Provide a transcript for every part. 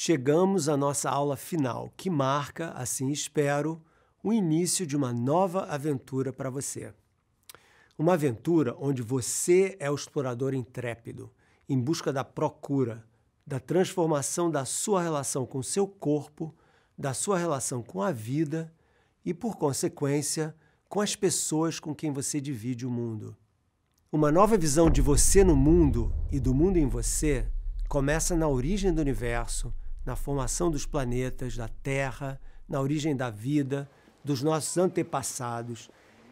chegamos à nossa aula final, que marca, assim espero, o início de uma nova aventura para você. Uma aventura onde você é o explorador intrépido, em busca da procura, da transformação da sua relação com seu corpo, da sua relação com a vida e, por consequência, com as pessoas com quem você divide o mundo. Uma nova visão de você no mundo e do mundo em você começa na origem do universo na formação dos planetas, da Terra, na origem da vida, dos nossos antepassados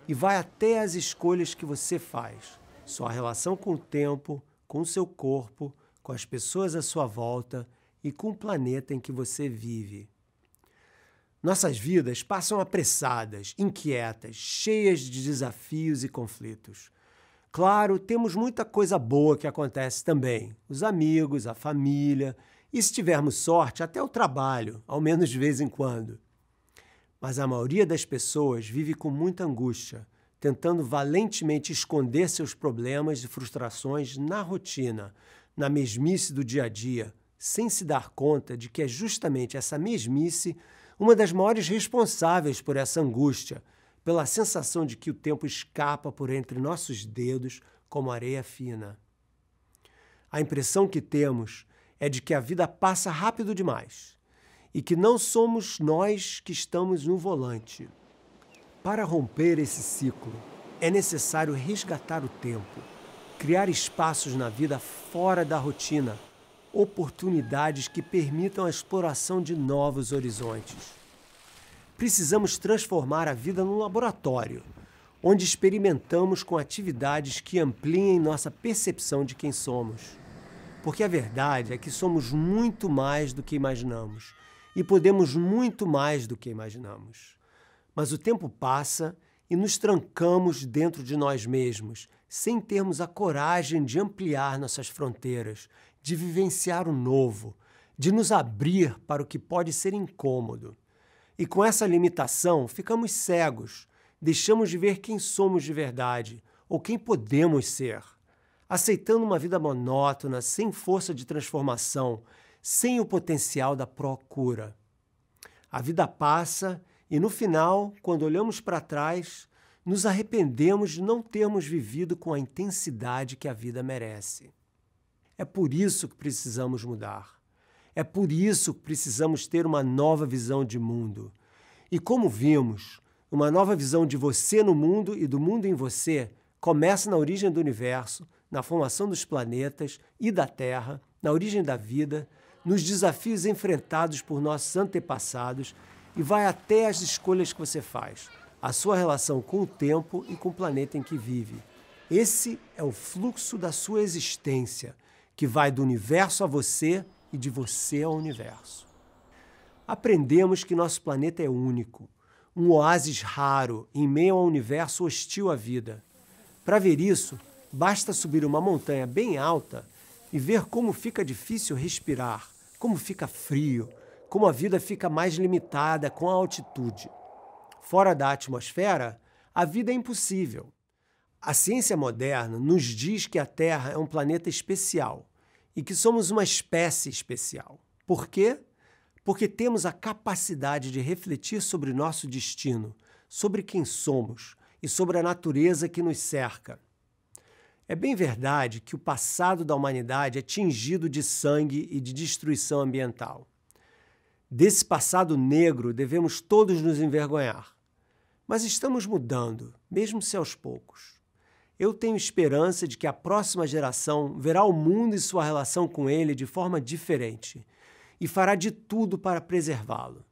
e vai até as escolhas que você faz, sua relação com o tempo, com o seu corpo, com as pessoas à sua volta e com o planeta em que você vive. Nossas vidas passam apressadas, inquietas, cheias de desafios e conflitos. Claro, temos muita coisa boa que acontece também: os amigos, a família e se tivermos sorte, até o trabalho, ao menos de vez em quando. Mas a maioria das pessoas vive com muita angústia, tentando valentemente esconder seus problemas e frustrações na rotina, na mesmice do dia a dia, sem se dar conta de que é justamente essa mesmice uma das maiores responsáveis por essa angústia, pela sensação de que o tempo escapa por entre nossos dedos como areia fina. A impressão que temos é de que a vida passa rápido demais e que não somos nós que estamos no volante. Para romper esse ciclo, é necessário resgatar o tempo, criar espaços na vida fora da rotina, oportunidades que permitam a exploração de novos horizontes. Precisamos transformar a vida num laboratório, onde experimentamos com atividades que ampliem nossa percepção de quem somos. Porque a verdade é que somos muito mais do que imaginamos e podemos muito mais do que imaginamos. Mas o tempo passa e nos trancamos dentro de nós mesmos, sem termos a coragem de ampliar nossas fronteiras, de vivenciar o novo, de nos abrir para o que pode ser incômodo. E com essa limitação, ficamos cegos, deixamos de ver quem somos de verdade ou quem podemos ser aceitando uma vida monótona, sem força de transformação, sem o potencial da procura. A vida passa e, no final, quando olhamos para trás, nos arrependemos de não termos vivido com a intensidade que a vida merece. É por isso que precisamos mudar. É por isso que precisamos ter uma nova visão de mundo. E como vimos, uma nova visão de você no mundo e do mundo em você começa na origem do universo, na formação dos planetas e da Terra, na origem da vida, nos desafios enfrentados por nossos antepassados e vai até as escolhas que você faz, a sua relação com o tempo e com o planeta em que vive. Esse é o fluxo da sua existência, que vai do universo a você e de você ao universo. Aprendemos que nosso planeta é único, um oásis raro em meio a um universo hostil à vida. Para ver isso, basta subir uma montanha bem alta e ver como fica difícil respirar, como fica frio, como a vida fica mais limitada com a altitude. Fora da atmosfera, a vida é impossível. A ciência moderna nos diz que a Terra é um planeta especial e que somos uma espécie especial. Por quê? Porque temos a capacidade de refletir sobre nosso destino, sobre quem somos, e sobre a natureza que nos cerca. É bem verdade que o passado da humanidade é tingido de sangue e de destruição ambiental. Desse passado negro devemos todos nos envergonhar. Mas estamos mudando, mesmo se aos poucos. Eu tenho esperança de que a próxima geração verá o mundo e sua relação com ele de forma diferente e fará de tudo para preservá-lo.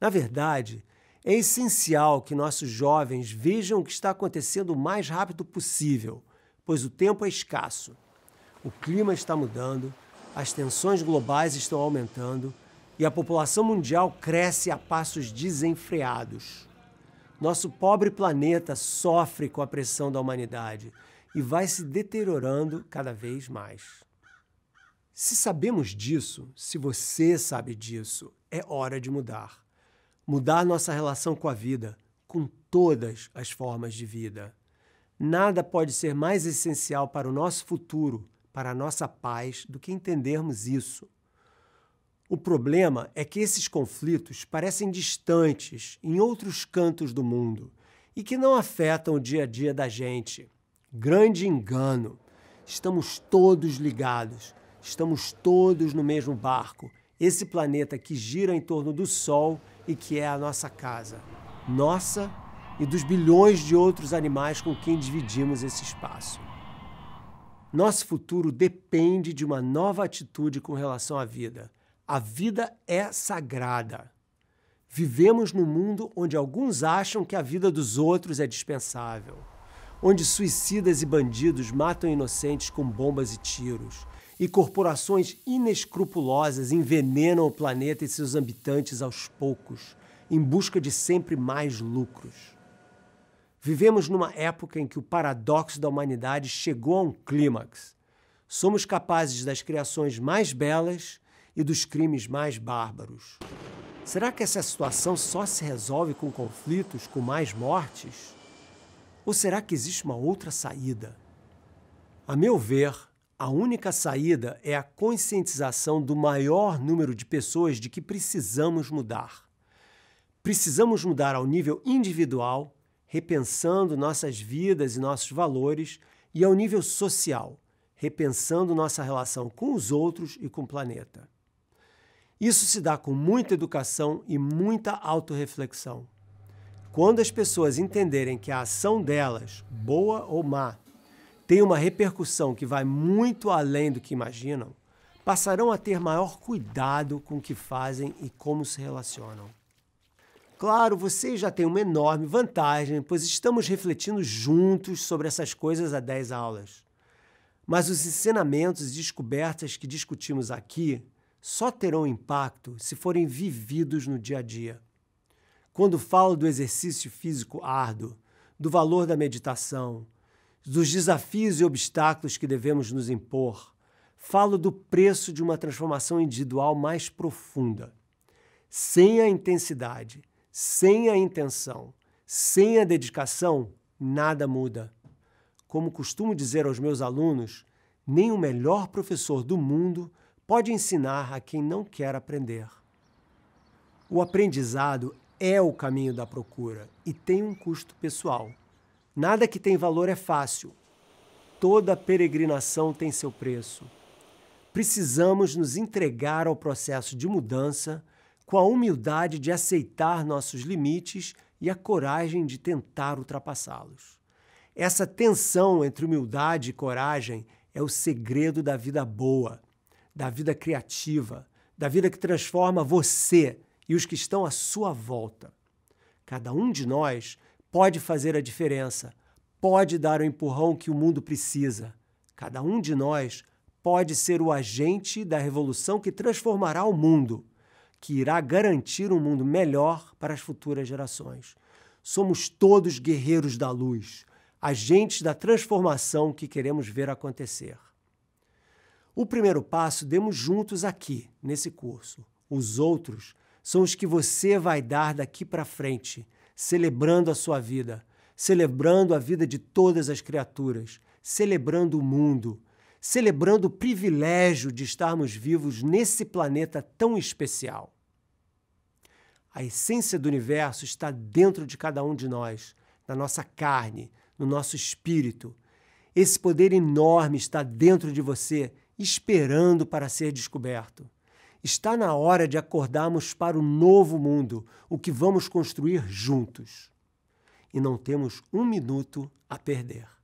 Na verdade, é essencial que nossos jovens vejam o que está acontecendo o mais rápido possível, pois o tempo é escasso. O clima está mudando, as tensões globais estão aumentando e a população mundial cresce a passos desenfreados. Nosso pobre planeta sofre com a pressão da humanidade e vai se deteriorando cada vez mais. Se sabemos disso, se você sabe disso, é hora de mudar mudar nossa relação com a vida, com todas as formas de vida. Nada pode ser mais essencial para o nosso futuro, para a nossa paz, do que entendermos isso. O problema é que esses conflitos parecem distantes em outros cantos do mundo e que não afetam o dia a dia da gente. Grande engano! Estamos todos ligados, estamos todos no mesmo barco. Esse planeta que gira em torno do Sol e que é a nossa casa, nossa e dos bilhões de outros animais com quem dividimos esse espaço. Nosso futuro depende de uma nova atitude com relação à vida. A vida é sagrada. Vivemos num mundo onde alguns acham que a vida dos outros é dispensável, onde suicidas e bandidos matam inocentes com bombas e tiros e corporações inescrupulosas envenenam o planeta e seus habitantes aos poucos, em busca de sempre mais lucros. Vivemos numa época em que o paradoxo da humanidade chegou a um clímax. Somos capazes das criações mais belas e dos crimes mais bárbaros. Será que essa situação só se resolve com conflitos, com mais mortes? Ou será que existe uma outra saída? A meu ver, a única saída é a conscientização do maior número de pessoas de que precisamos mudar. Precisamos mudar ao nível individual, repensando nossas vidas e nossos valores, e ao nível social, repensando nossa relação com os outros e com o planeta. Isso se dá com muita educação e muita autorreflexão. Quando as pessoas entenderem que a ação delas, boa ou má, tem uma repercussão que vai muito além do que imaginam, passarão a ter maior cuidado com o que fazem e como se relacionam. Claro, vocês já têm uma enorme vantagem, pois estamos refletindo juntos sobre essas coisas há 10 aulas. Mas os ensinamentos e descobertas que discutimos aqui só terão impacto se forem vividos no dia a dia. Quando falo do exercício físico árduo, do valor da meditação, dos desafios e obstáculos que devemos nos impor, falo do preço de uma transformação individual mais profunda. Sem a intensidade, sem a intenção, sem a dedicação, nada muda. Como costumo dizer aos meus alunos, nem o melhor professor do mundo pode ensinar a quem não quer aprender. O aprendizado é o caminho da procura e tem um custo pessoal. Nada que tem valor é fácil. Toda peregrinação tem seu preço. Precisamos nos entregar ao processo de mudança com a humildade de aceitar nossos limites e a coragem de tentar ultrapassá-los. Essa tensão entre humildade e coragem é o segredo da vida boa, da vida criativa, da vida que transforma você e os que estão à sua volta. Cada um de nós pode fazer a diferença, pode dar o empurrão que o mundo precisa. Cada um de nós pode ser o agente da revolução que transformará o mundo, que irá garantir um mundo melhor para as futuras gerações. Somos todos guerreiros da luz, agentes da transformação que queremos ver acontecer. O primeiro passo demos juntos aqui, nesse curso. Os outros são os que você vai dar daqui para frente celebrando a sua vida, celebrando a vida de todas as criaturas, celebrando o mundo, celebrando o privilégio de estarmos vivos nesse planeta tão especial. A essência do universo está dentro de cada um de nós, na nossa carne, no nosso espírito. Esse poder enorme está dentro de você, esperando para ser descoberto. Está na hora de acordarmos para o novo mundo, o que vamos construir juntos. E não temos um minuto a perder.